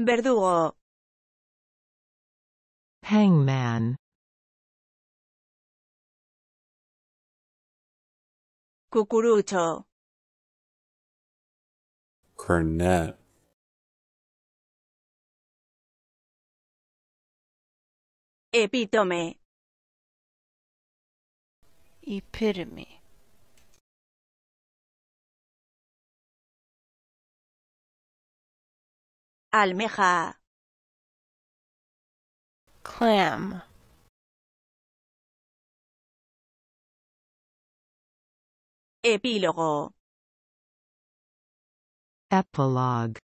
Verdugo. Hangman. Cucurucho. Cornet. Epitome. Epitome. almeja clam epílogo epilogue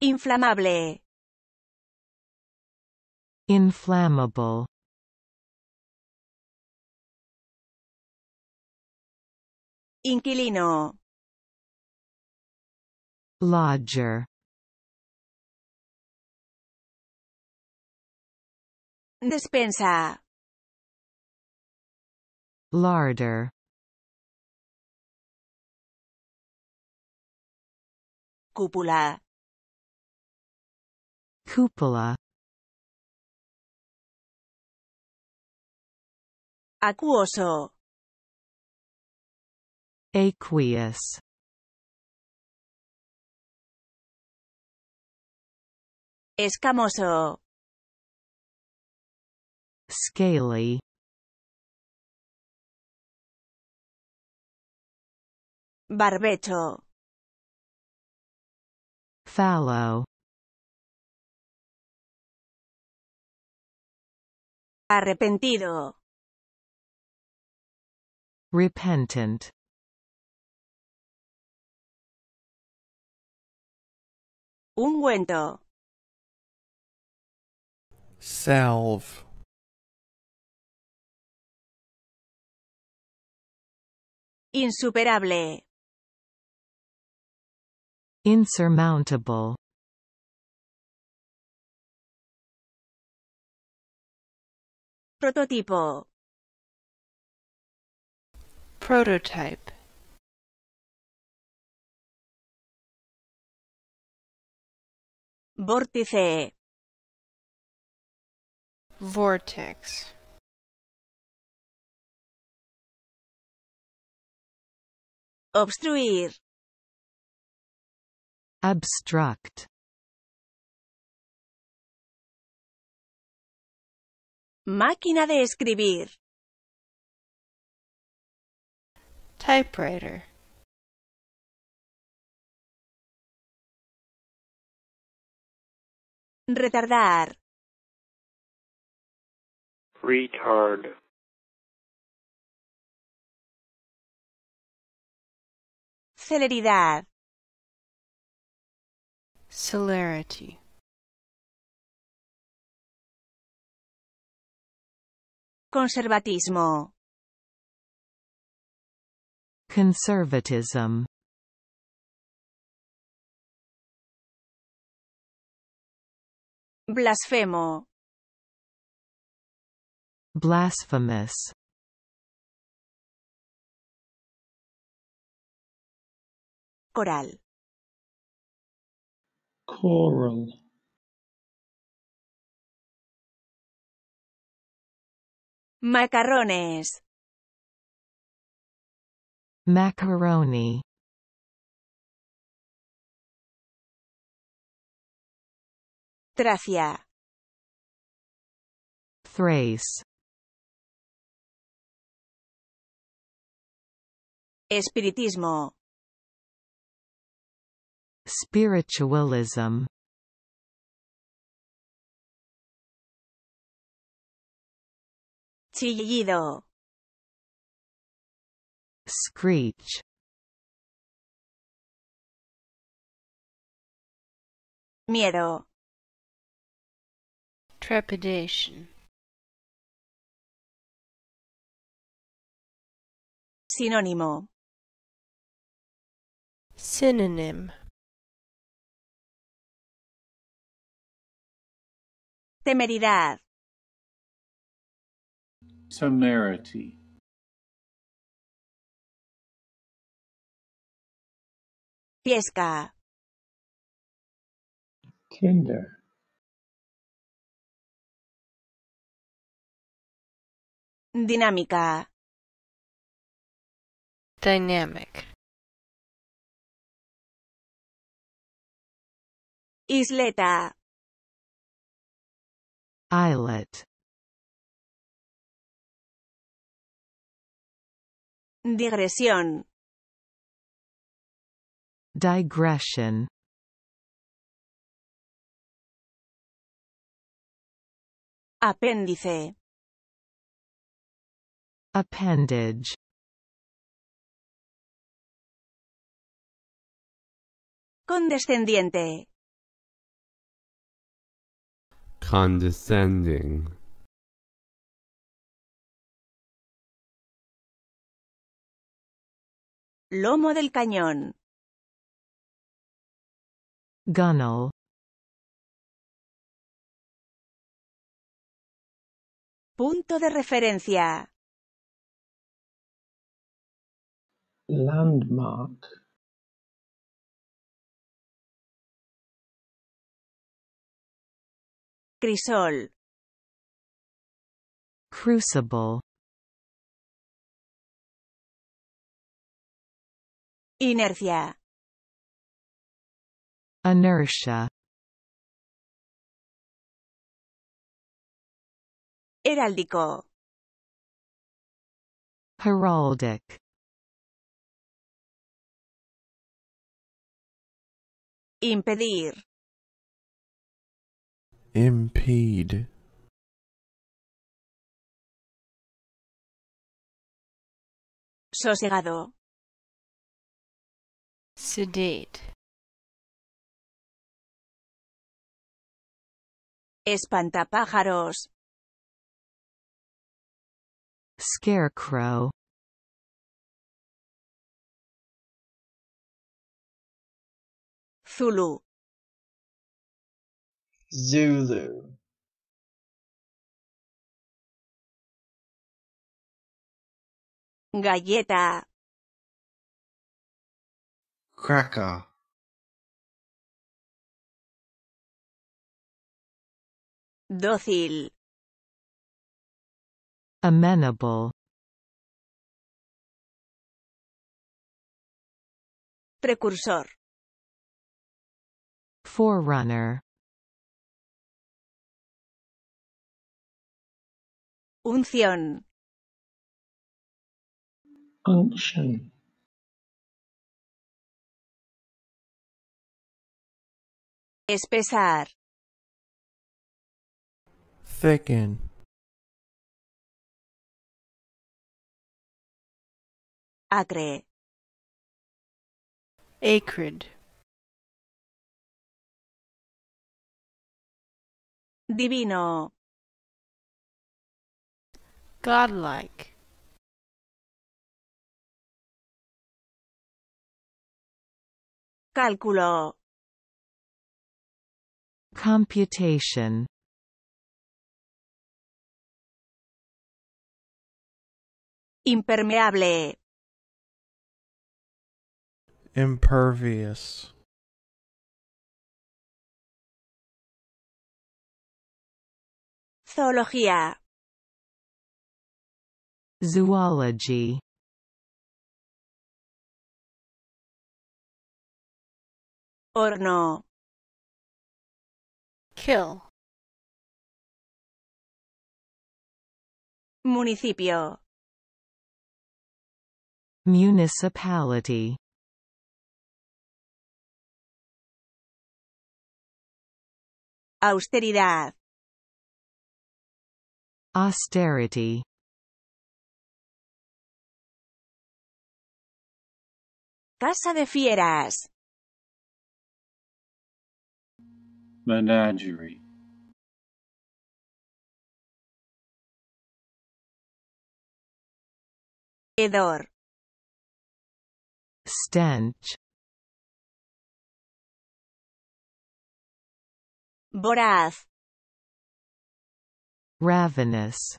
inflamable inflammable inquilino Lodger Despensa Larder Cúpula Cupola Acuoso Aqueous Escamoso. Scaly. Barbecho. Fallow. Arrepentido. Repentant. Ungüento. salve insuperable insurmountable prototipo prototype vórtice vortex obstruir abstract máquina de escribir typewriter retardar retard celeridad celerity conservatismo conservatism blasfemo Blasphemous Coral Coral Macarrones Macaroni Tracia Thrace Espiritismo. Spiritualism. Chillido. Screech. Miedo. Trepidation. Sinónimo. Synonym Temeridad Temerity Fiesca Kinder Dinámica Dynamic Isleta. Islet. Digresión. Digression. Apéndice. Appendage. Condescendiente. condescending Lomo del cañón. Gunnel. Punto de referencia. Landmark. Crisol. Crucible. Inercia. Inertia. Heráldico. Heraldic. Impedir impede sosegado sedate espantapájaros scarecrow Zulu Zulu Galleta Cracker Dócil Amenable Precursor Forerunner Unción. Unción. Espesar. Thicken. Acre. Acrid. Divino. godlike Cálculo. Computation. Impermeable. Impervious. Zoología. Zoology Orno Kill Municipio Municipality Austeridad Austerity casa de fieras. Menagerie. Edor. Stench. Voraz. Ravenous.